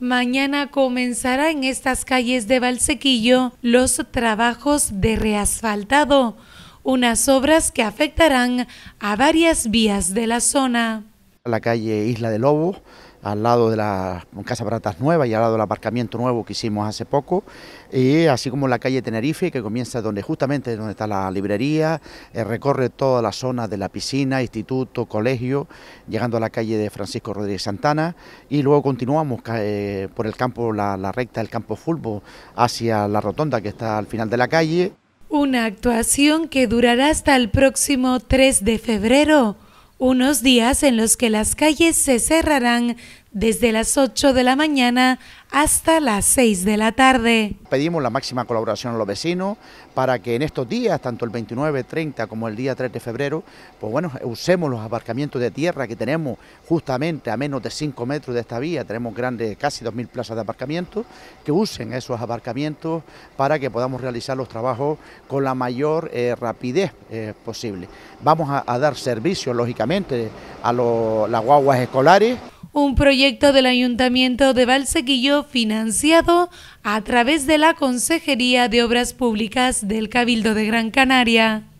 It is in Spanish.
Mañana comenzarán en estas calles de Valsequillo los trabajos de reasfaltado, unas obras que afectarán a varias vías de la zona. La calle Isla de Lobos, al lado de la Casa Baratas Nueva y al lado del aparcamiento nuevo que hicimos hace poco, y así como la calle Tenerife, que comienza donde justamente donde está la librería, eh, recorre toda la zona de la piscina, instituto, colegio, llegando a la calle de Francisco Rodríguez Santana, y luego continuamos eh, por el campo, la, recta del campo fulbo... hacia la rotonda que está al final de la calle. Una actuación que durará hasta el próximo 3 de febrero unos días en los que las calles se cerrarán desde las 8 de la mañana hasta las 6 de la tarde. Pedimos la máxima colaboración a los vecinos para que en estos días, tanto el 29, 30 como el día 3 de febrero, pues bueno, usemos los aparcamientos de tierra que tenemos justamente a menos de 5 metros de esta vía, tenemos grandes, casi 2.000 plazas de aparcamiento, que usen esos aparcamientos para que podamos realizar los trabajos con la mayor eh, rapidez eh, posible. Vamos a, dar servicio, lógicamente, a las guaguas escolares un proyecto del Ayuntamiento de Valsequillo financiado a través de la Consejería de Obras Públicas del Cabildo de Gran Canaria.